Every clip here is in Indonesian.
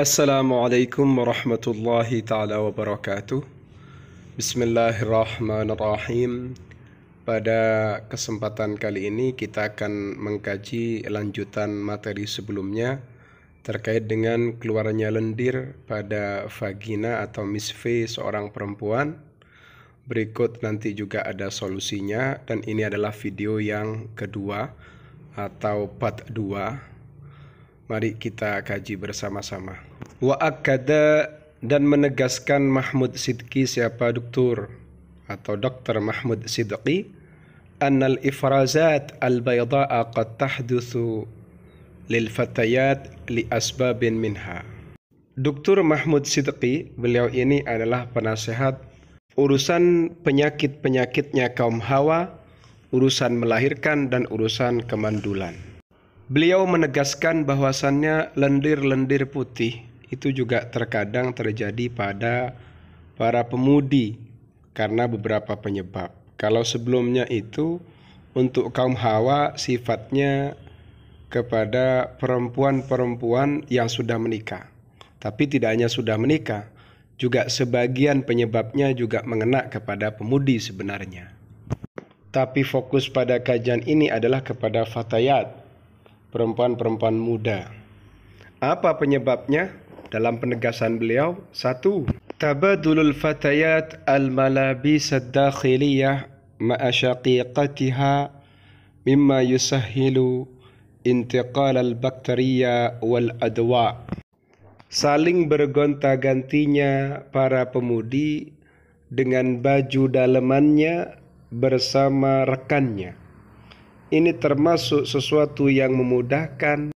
Assalamualaikum warahmatullahi taala wabarakatuh. Bismillahirrahmanirrahim Pada kesempatan kali ini kita akan mengkaji lanjutan materi sebelumnya Terkait dengan keluarnya lendir pada vagina atau misve seorang perempuan Berikut nanti juga ada solusinya Dan ini adalah video yang kedua atau part 2 Mari kita kaji bersama-sama Wa akada dan menegaskan Mahmud Sidki siapa doktor atau dokter Mahmud Sidki al ifrazat al-bayda'a qad tahduthu lil fatayat li asbabin minha. Doktor Mahmud Sidki, beliau ini adalah penasehat urusan penyakit-penyakitnya kaum hawa, urusan melahirkan dan urusan kemandulan. Beliau menegaskan bahwasannya lendir-lendir putih itu juga terkadang terjadi pada para pemudi karena beberapa penyebab. Kalau sebelumnya itu untuk kaum Hawa sifatnya kepada perempuan-perempuan yang sudah menikah. Tapi tidak hanya sudah menikah, juga sebagian penyebabnya juga mengena kepada pemudi sebenarnya. Tapi fokus pada kajian ini adalah kepada fatayat, perempuan-perempuan muda. Apa penyebabnya? Dalam penegasan beliau, satu, tabadulul fatayat al-malabis ad-dakhiliyah ma'a syaqiqatiha mimma yusahhilu intiqal al-bakteria wal adwa. Saling bergonta-gantinya para pemudi dengan baju dalemannya bersama rekannya. Ini termasuk sesuatu yang memudahkan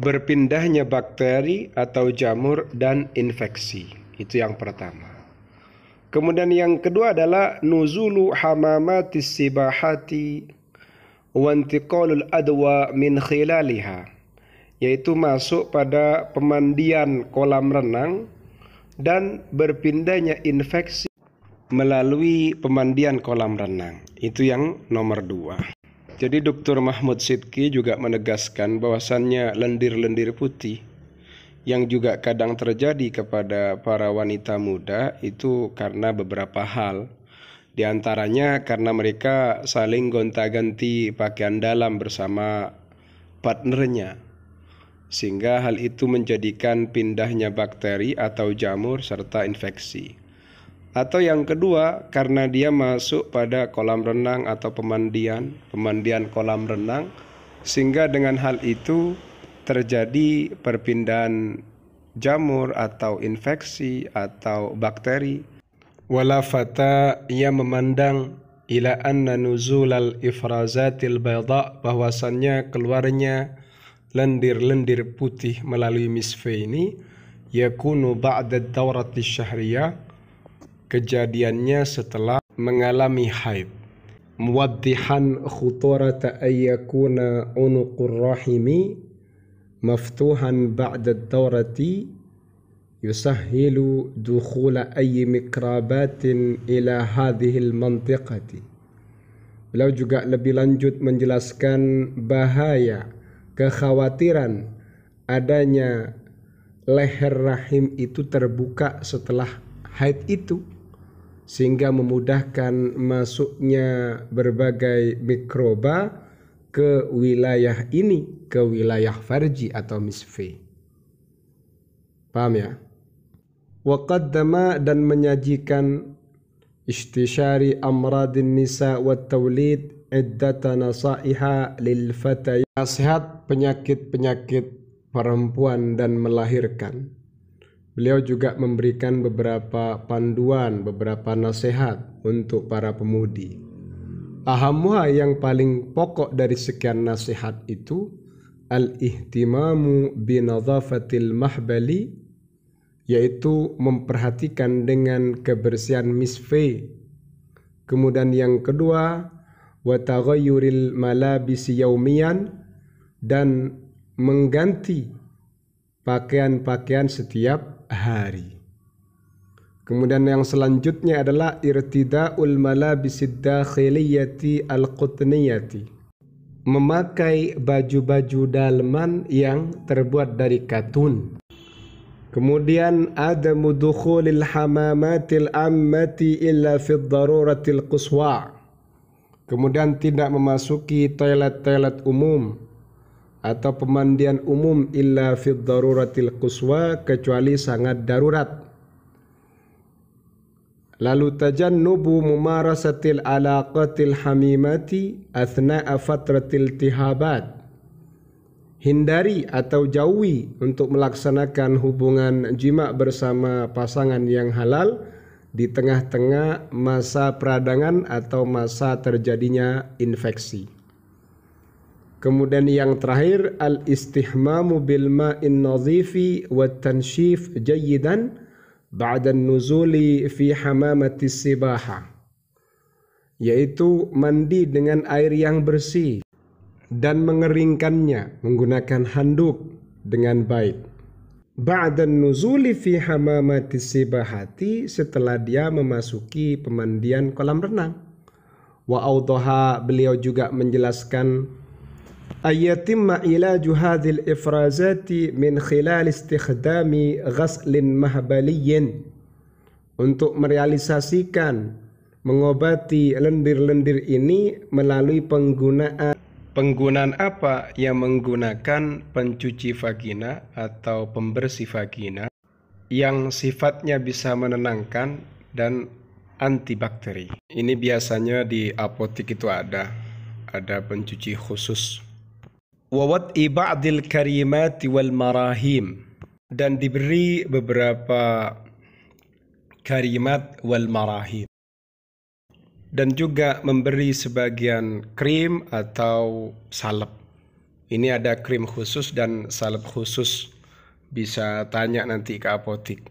berpindahnya bakteri atau jamur dan infeksi. Itu yang pertama. Kemudian yang kedua adalah nuzulu hamamatis sibahati wantiqalul adwa min khilaliha yaitu masuk pada pemandian kolam renang dan berpindahnya infeksi melalui pemandian kolam renang. Itu yang nomor dua. Jadi Dr. Mahmud Sidki juga menegaskan bahwasannya lendir-lendir putih yang juga kadang terjadi kepada para wanita muda itu karena beberapa hal. Di antaranya karena mereka saling gonta-ganti pakaian dalam bersama partnernya. Sehingga hal itu menjadikan pindahnya bakteri atau jamur serta infeksi. Atau yang kedua, karena dia masuk pada kolam renang atau pemandian, pemandian kolam renang, sehingga dengan hal itu terjadi perpindahan jamur atau infeksi atau bakteri. Wala fata ia memandang ila anna nuzulal ifrazatil bayda bahwasannya keluarnya lendir-lendir putih melalui misfe ini yakunu ba'da dawratis syahriyah kejadiannya setelah mengalami haid. Muwaddihan khutarat ayyakuna unuqur rahimi maftuhan ba'da daurati يسهل دخول أي ميكروبات إلى هذه المنطقة. Beliau juga lebih lanjut menjelaskan bahaya, kekhawatiran adanya leher rahim itu terbuka setelah haid itu sehingga memudahkan masuknya berbagai mikroba ke wilayah ini, ke wilayah farji atau misfi. Paham ya? Waqaddama dan menyajikan istishari amradin nisa wa tawlid iddata nasaiha lil fatayat. Nasihat penyakit-penyakit perempuan dan melahirkan. Beliau juga memberikan beberapa panduan, beberapa nasihat untuk para pemudi. Ahamuha yang paling pokok dari sekian nasihat itu al-ihtimamu binadhafatil mahbali yaitu memperhatikan dengan kebersihan misfe. Kemudian yang kedua wa taghayyuril malabisi yaumian dan mengganti pakaian-pakaian setiap hari. Kemudian yang selanjutnya adalah irtidaul malabisid dakhiliyati al-qutniyati. Memakai baju-baju dalman yang terbuat dari katun. Kemudian ada mudukhulil hamamatil ammati illa fid daruratil quswa. Kemudian tidak memasuki toilet-toilet umum atau pemandian umum illa fid daruratil quswa kecuali sangat darurat. Lalu tajannubu mumarasatil alaqatil hamimati athna'a fatratil tihabat. Hindari atau jauhi untuk melaksanakan hubungan jima bersama pasangan yang halal di tengah-tengah masa peradangan atau masa terjadinya infeksi. Kemudian yang terakhir al istihmamu bil ma'in nadhifi wa tanshif jayidan ba'da nuzuli fi hamamati sibaha yaitu mandi dengan air yang bersih dan mengeringkannya menggunakan handuk dengan baik ba'da nuzuli fi hamamati sibahati setelah dia memasuki pemandian kolam renang wa beliau juga menjelaskan ayatimma علاج هذه ifrazati min خلال استخدام غسل مهبلي untuk merealisasikan mengobati lendir-lendir ini melalui penggunaan penggunaan apa yang menggunakan pencuci vagina atau pembersih vagina yang sifatnya bisa menenangkan dan antibakteri. Ini biasanya di apotik itu ada ada pencuci khusus wawat ibadil karimati wal marahim dan diberi beberapa karimat wal marahim dan juga memberi sebagian krim atau salep ini ada krim khusus dan salep khusus bisa tanya nanti ke apotik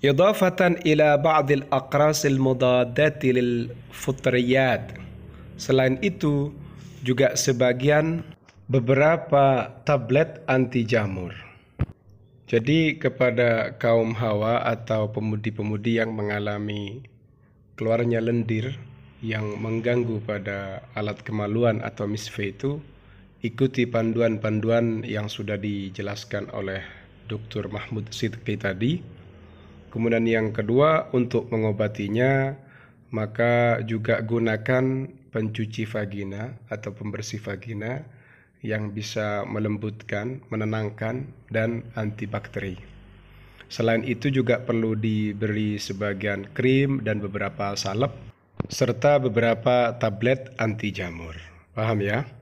Yudhafatan ila ba'dil aqrasil mudadati lil futriyat selain itu juga sebagian beberapa tablet anti jamur. Jadi kepada kaum hawa atau pemudi-pemudi yang mengalami keluarnya lendir yang mengganggu pada alat kemaluan atau misfe itu, ikuti panduan-panduan yang sudah dijelaskan oleh Dr. Mahmud Sidki tadi. Kemudian yang kedua untuk mengobatinya maka juga gunakan pencuci vagina atau pembersih vagina yang bisa melembutkan, menenangkan, dan antibakteri. Selain itu juga perlu diberi sebagian krim dan beberapa salep, serta beberapa tablet anti jamur. Paham ya?